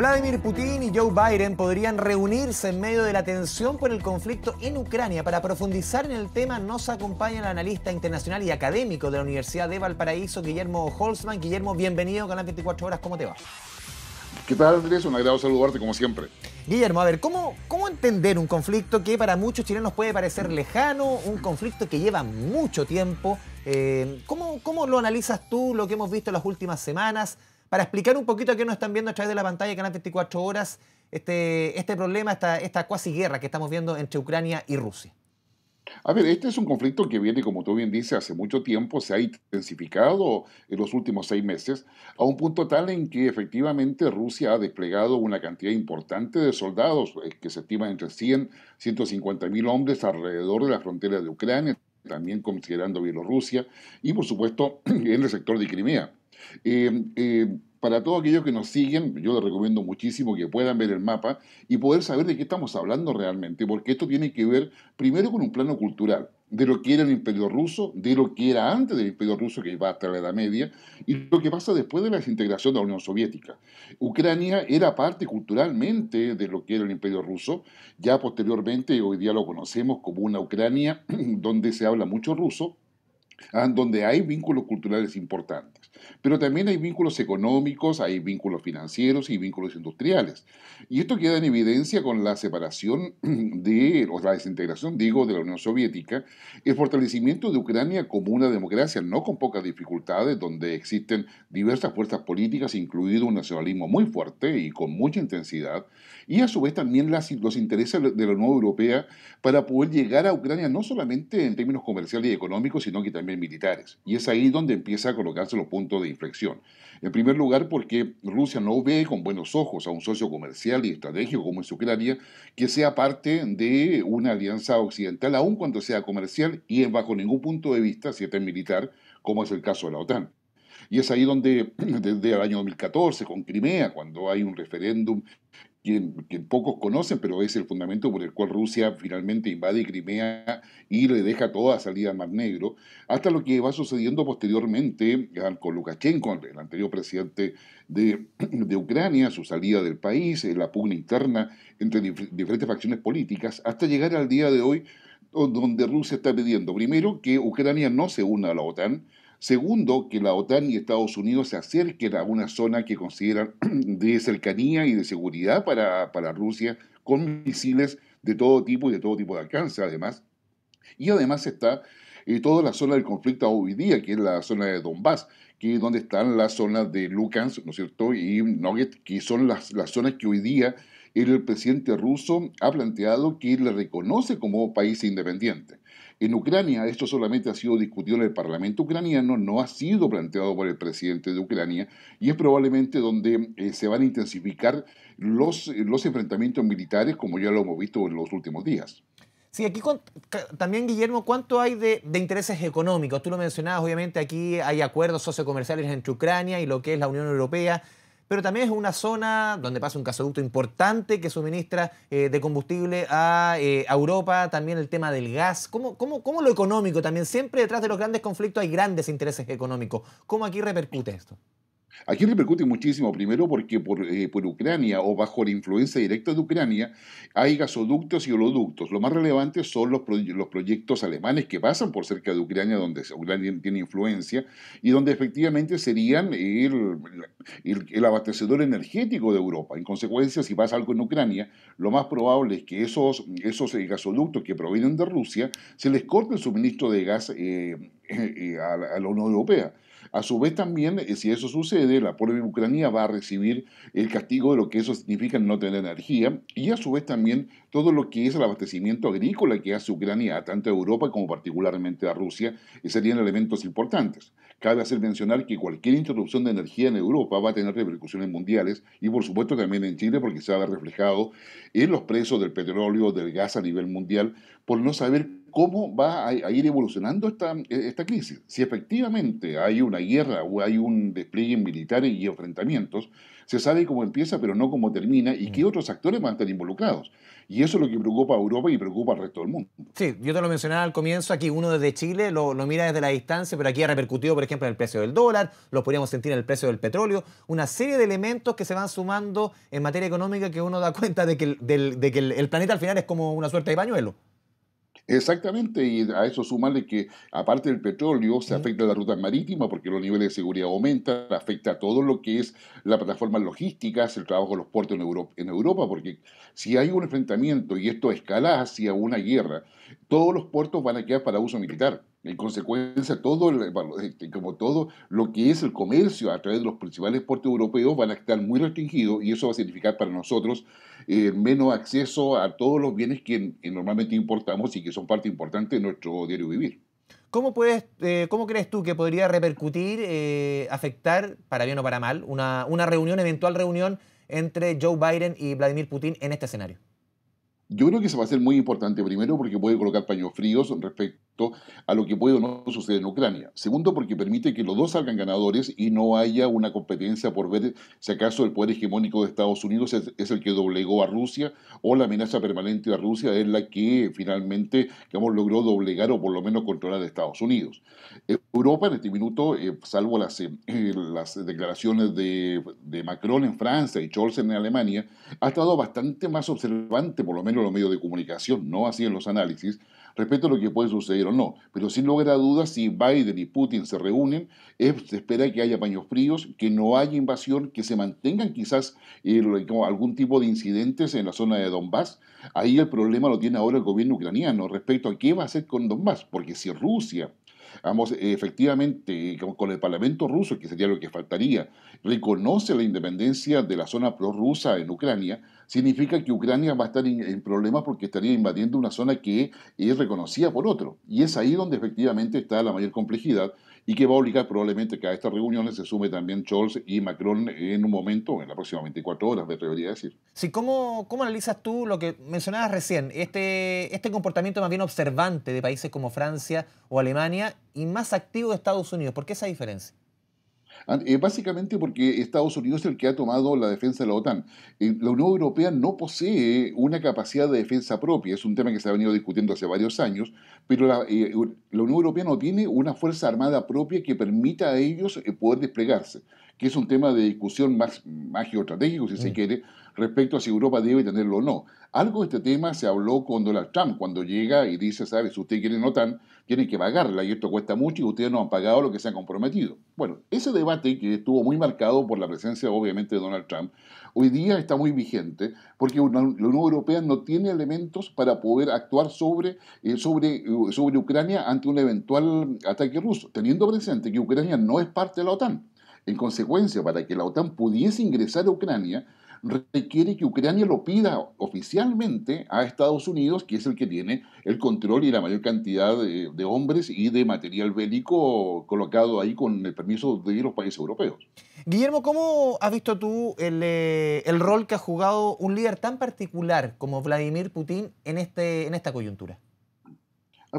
Vladimir Putin y Joe Biden podrían reunirse en medio de la tensión por el conflicto en Ucrania. Para profundizar en el tema nos acompaña el analista internacional y académico de la Universidad de Valparaíso, Guillermo Holzman. Guillermo, bienvenido a Canal 24 Horas, ¿cómo te va? ¿Qué tal, Andrés? Un agrado saludarte como siempre. Guillermo, a ver, ¿cómo, ¿cómo entender un conflicto que para muchos chilenos puede parecer lejano, un conflicto que lleva mucho tiempo? Eh, ¿cómo, ¿Cómo lo analizas tú, lo que hemos visto en las últimas semanas? para explicar un poquito a qué nos están viendo a través de la pantalla que Canal 24 Horas este, este problema, esta, esta cuasi guerra que estamos viendo entre Ucrania y Rusia. A ver, este es un conflicto que viene, como tú bien dices, hace mucho tiempo, se ha intensificado en los últimos seis meses, a un punto tal en que efectivamente Rusia ha desplegado una cantidad importante de soldados, eh, que se estima entre 100, 150 mil hombres alrededor de la frontera de Ucrania, también considerando Bielorrusia, y por supuesto en el sector de Crimea. Eh, eh, para todos aquellos que nos siguen, yo les recomiendo muchísimo que puedan ver el mapa y poder saber de qué estamos hablando realmente, porque esto tiene que ver primero con un plano cultural, de lo que era el imperio ruso, de lo que era antes del imperio ruso, que va hasta la Edad Media, y lo que pasa después de la desintegración de la Unión Soviética. Ucrania era parte culturalmente de lo que era el imperio ruso, ya posteriormente, hoy día lo conocemos como una Ucrania donde se habla mucho ruso, ah, donde hay vínculos culturales importantes. Pero también hay vínculos económicos, hay vínculos financieros y vínculos industriales. Y esto queda en evidencia con la separación de, o la desintegración, digo, de la Unión Soviética, el fortalecimiento de Ucrania como una democracia, no con pocas dificultades, donde existen diversas fuerzas políticas, incluido un nacionalismo muy fuerte y con mucha intensidad, y a su vez también los intereses de la Unión Europea para poder llegar a Ucrania no solamente en términos comerciales y económicos, sino que también militares. Y es ahí donde empieza a colocarse los puntos de inflexión. En primer lugar, porque Rusia no ve con buenos ojos a un socio comercial y estratégico como es Ucrania, que sea parte de una alianza occidental, aun cuando sea comercial y bajo ningún punto de vista, si es militar, como es el caso de la OTAN. Y es ahí donde, desde el año 2014, con Crimea, cuando hay un referéndum que, pocos conocen, pero es el fundamento por el cual Rusia finalmente invade Crimea y le deja toda salida al Mar Negro, hasta lo que va sucediendo posteriormente ah, con Lukashenko, el anterior presidente de, Ucrania, su salida del país, eh, la pugna interna entre diferentes facciones políticas, hasta llegar al día de hoy donde Rusia está pidiendo, primero, que Ucrania no se una a la OTAN, Segundo, que la OTAN y Estados Unidos se acerquen a una zona que consideran de cercanía y de seguridad para, para Rusia con misiles de todo tipo y de todo tipo de alcance, además. Y además está eh, toda la zona del conflicto hoy día, que es la zona de Donbass, que es donde están las zonas de Lukansk, ¿no es cierto?, y Noget, que son las, las zonas que hoy día el presidente ruso ha planteado que le reconoce como país independiente. En Ucrania esto solamente ha sido discutido en el Parlamento ucraniano, no ha sido planteado por el presidente de Ucrania y es probablemente donde eh, se van a intensificar eh, los, enfrentamientos militares como ya lo hemos visto en los últimos días. Sí, aquí también, Guillermo, ¿cuánto hay de, de, intereses económicos? Tú lo mencionabas, obviamente, aquí hay acuerdos sociocomerciales entre Ucrania y lo que es la Unión Europea pero también es una zona donde pasa un gasoducto importante que suministra eh, de combustible eh, a, Europa, también el tema del gas. ¿Cómo, cómo, lo económico también? Siempre detrás de los grandes conflictos hay grandes intereses económicos. ¿Cómo aquí repercute esto? Aquí repercute muchísimo, primero porque eh, por, Ucrania o bajo la influencia directa de Ucrania hay gasoductos y holoductos. Lo más relevante son los, los, proyectos alemanes que pasan por cerca de Ucrania, donde Ucrania tiene influencia, y donde efectivamente serían el, el, abastecedor energético de Europa. En consecuencia, si pasa algo en Ucrania, lo más probable es que esos, esos eh, gasoductos que provienen de Rusia se les corte el suministro de gas eh, a, a la Unión Europea. A su vez también, eh, si eso sucede, la pobre Ucrania va a recibir el castigo de lo que eso significa no tener energía y a su vez también todo lo que es el abastecimiento agrícola que hace Ucrania tanto a Europa como particularmente a Rusia, eh, serían elementos importantes. Cabe hacer mencionar que cualquier interrupción de energía en Europa va a tener repercusiones mundiales y por supuesto también en Chile porque se ha reflejado en los precios del petróleo, del gas a nivel mundial por no saber cómo va a, ir evolucionando esta, e, esta crisis. Si efectivamente hay una guerra o hay un despliegue militar y enfrentamientos, se sabe cómo empieza, pero no cómo termina y qué otros actores van a estar involucrados. Y eso es lo que preocupa a Europa y preocupa al resto del mundo. Sí, yo te lo mencionaba al comienzo, aquí uno desde Chile lo, mira desde la distancia, pero aquí ha repercutido, por ejemplo, en el precio del dólar, lo podríamos sentir en el precio del petróleo, una serie de elementos que se van sumando en materia económica que uno da cuenta de que, de que el, el planeta al final es como una suerte de pañuelo. Exactamente, y a eso sumarle que aparte del petróleo se afecta a la ruta marítima porque los niveles de seguridad aumentan, afecta a todo lo que es la plataforma logística, el trabajo de los puertos en Europa, en Europa, porque si hay un enfrentamiento y esto escala hacia una guerra, todos los puertos van a quedar para uso militar. En consecuencia, todo el, eh, como todo lo que es el comercio a través de los principales puertos europeos van a estar muy restringidos y eso va a significar para nosotros eh, menos acceso a todos los bienes que normalmente importamos y que son parte importante de nuestro diario vivir. ¿Cómo, puedes, eh, ¿Cómo crees tú que podría repercutir, afectar, para bien o para mal, una, una reunión, eventual reunión entre Joe Biden y Vladimir Putin en este escenario? Yo creo que se va a ser muy importante, primero, porque puede colocar paños fríos respecto a lo que puede o no suceder en Ucrania. Segundo, porque permite que los dos salgan ganadores y no haya una competencia por ver si acaso el poder hegemónico de Estados Unidos es, el que doblegó a Rusia o la amenaza permanente a Rusia es la que finalmente digamos, logró doblegar o por lo menos controlar a Estados Unidos. Europa en este minuto, eh, salvo las, eh, eh, las declaraciones de, de Macron en Francia y Scholz en Alemania, ha estado bastante más observante, por lo menos los medios de comunicación, no hacían los análisis, respecto a lo que puede suceder o no. Pero sin lugar a dudas, si Biden y Putin se reúnen, se espera que haya paños fríos, que no haya invasión, que se mantengan quizás eh, algún tipo de incidentes en la zona de Donbass. Ahí el problema lo tiene ahora el gobierno ucraniano respecto a qué va a hacer con Donbass, porque si Rusia Vamos, efectivamente, con, el Parlamento ruso, que sería lo que faltaría, reconoce la independencia de la zona prorrusa en Ucrania, significa que Ucrania va a estar en, problemas porque estaría invadiendo una zona que es reconocida por otro. Y es ahí donde efectivamente está la mayor complejidad y que va a obligar probablemente que a estas reuniones se sume también Scholz y Macron en un momento, en las próximas 24 horas, me atrevería a decir. Sí, ¿cómo, ¿cómo analizas tú lo que mencionabas recién, este, este comportamiento más bien observante de países como Francia o Alemania y más activo de Estados Unidos? ¿Por qué esa diferencia? Eh, básicamente porque Estados Unidos es el que ha tomado la defensa de la OTAN. Eh, la Unión Europea no posee una capacidad de defensa propia, es un tema que se ha venido discutiendo hace varios años, pero la, eh, Unión Europea no tiene una fuerza armada propia que permita a ellos poder desplegarse que es un tema de discusión más, más geoestratégico, si se quiere, respecto a si Europa debe tenerlo o no. Algo de este tema se habló con Donald Trump cuando llega y dice, sabes, si quiere no OTAN, tiene que pagarla y esto cuesta mucho y ustedes no han pagado lo que se han comprometido. Bueno, ese debate que estuvo muy marcado por la presencia obviamente de Donald Trump, hoy día está muy vigente porque la Unión Europea no tiene elementos para poder actuar sobre, eh, sobre, eh, sobre Ucrania ante un eventual ataque ruso, teniendo presente que Ucrania no es parte de la OTAN. En consecuencia, para que la OTAN pudiese ingresar a Ucrania, requiere que Ucrania lo pida oficialmente a Estados Unidos, que es el que tiene el control y la mayor cantidad de, hombres y de material bélico colocado ahí con el permiso de los países europeos. Guillermo, ¿cómo has visto tú el, eh, el rol que ha jugado un líder tan particular como Vladimir Putin en, este, en esta coyuntura?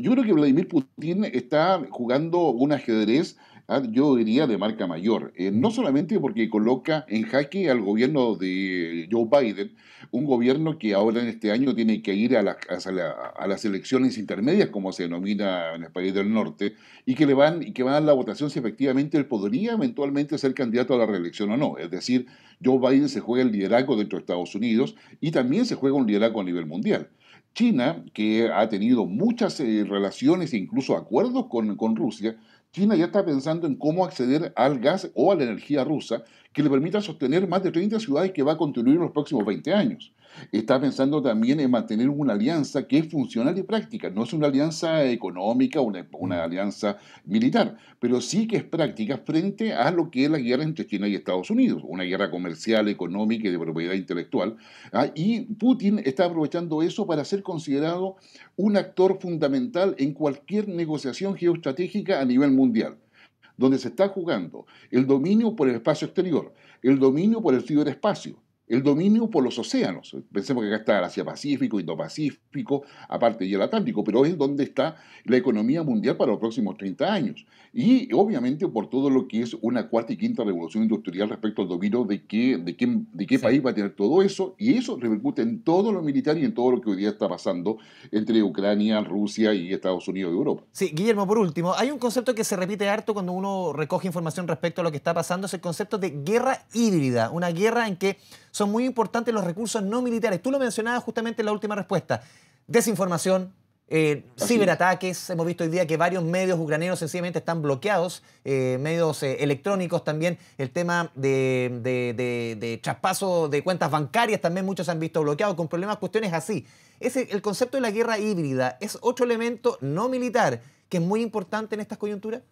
Yo creo que Vladimir Putin está jugando un ajedrez, ah, yo diría, de marca mayor. Eh, no solamente porque coloca en jaque al gobierno de Joe Biden, un gobierno que ahora en este año tiene que ir a, las elecciones intermedias, como se denomina en el país del norte, y que, le van, y que van a la votación si efectivamente él podría eventualmente ser candidato a la reelección o no. Es decir, Joe Biden se juega el liderazgo dentro de Estados Unidos y también se juega un liderazgo a nivel mundial. China, que ha tenido muchas eh, relaciones e incluso acuerdos con, Rusia, China ya está pensando en cómo acceder al gas o a la energía rusa que le permita sostener más de 30 ciudades que va a continuar en los próximos 20 años está pensando también en mantener una alianza que es funcional y práctica. No es una alianza económica, una, una mm. alianza militar, pero sí que es práctica frente a lo que es la guerra entre China y Estados Unidos, una guerra comercial, económica y de propiedad intelectual. Ah, y Putin está aprovechando eso para ser considerado un actor fundamental en cualquier negociación geoestratégica a nivel mundial donde se está jugando el dominio por el espacio exterior, el dominio por el ciberespacio, el dominio por los océanos. Pensemos que acá está el Asia-Pacífico, Indo-Pacífico, aparte y el Atlántico, pero es donde está la economía mundial para los próximos 30 años. Y obviamente por todo lo que es una cuarta y quinta revolución industrial respecto al dominio de qué, de de qué país va a tener todo eso, y eso repercute en todo lo militar y en todo lo que hoy día está pasando entre Ucrania, Rusia y Estados Unidos y Europa. Sí, Guillermo, por último, hay un concepto que se repite harto cuando uno recoge información respecto a lo que está pasando, es el concepto de guerra híbrida, una guerra en que son muy importantes los recursos no militares. Tú lo mencionabas justamente en la última respuesta. Desinformación, eh, ciberataques, hemos visto hoy día que varios medios ucranianos sencillamente están bloqueados, eh, medios eh, electrónicos también, el tema de, de, de, traspaso de cuentas bancarias también muchos han visto bloqueados con problemas, cuestiones así. el concepto de la guerra híbrida es otro elemento no militar que es muy importante en estas coyunturas.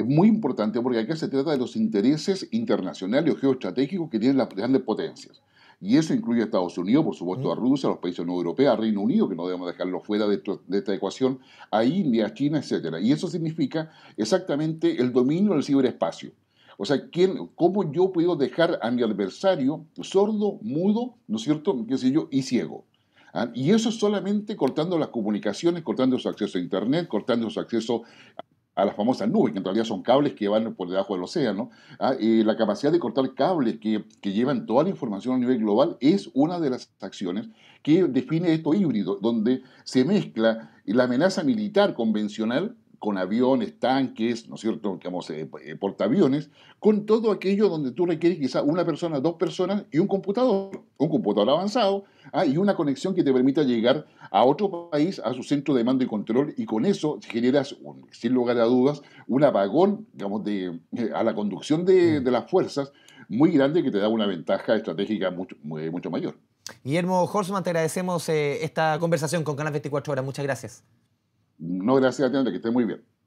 Es muy importante porque acá se trata de los intereses internacionales o geoestratégicos que tienen las grandes potencias. Y eso incluye a Estados Unidos, por supuesto a Rusia, a los países no europeos, a Reino Unido, que no debemos dejarlo fuera de, esta ecuación, a India, a China, etc. Y eso significa exactamente el dominio del ciberespacio. O sea, ¿quién, ¿cómo yo puedo dejar a mi adversario sordo, mudo, ¿no es cierto?, qué sé yo, y ciego. ¿Ah? Y eso solamente cortando las comunicaciones, cortando su acceso a Internet, cortando su acceso a a las famosas nubes, que en realidad son cables que van por debajo del océano, ¿ah? la capacidad de cortar cables que, que, llevan toda la información a nivel global es una de las acciones que define esto híbrido, donde se mezcla la amenaza militar convencional con aviones, tanques, ¿no es cierto?, digamos, eh, eh, portaaviones, con todo aquello donde tú requieres quizá una persona, dos personas y un computador, un computador avanzado ah, y una conexión que te permita llegar a otro país, a su centro de mando y control, y con eso generas, sin lugar a dudas, un apagón, digamos, de, eh, a la conducción mm. de, las fuerzas muy grande que te da una ventaja estratégica mucho, mucho mayor. Guillermo Horsman, te agradecemos esta conversación con Canal 24 Horas. Muchas gracias. No gracias, a ti, que esté muy bien.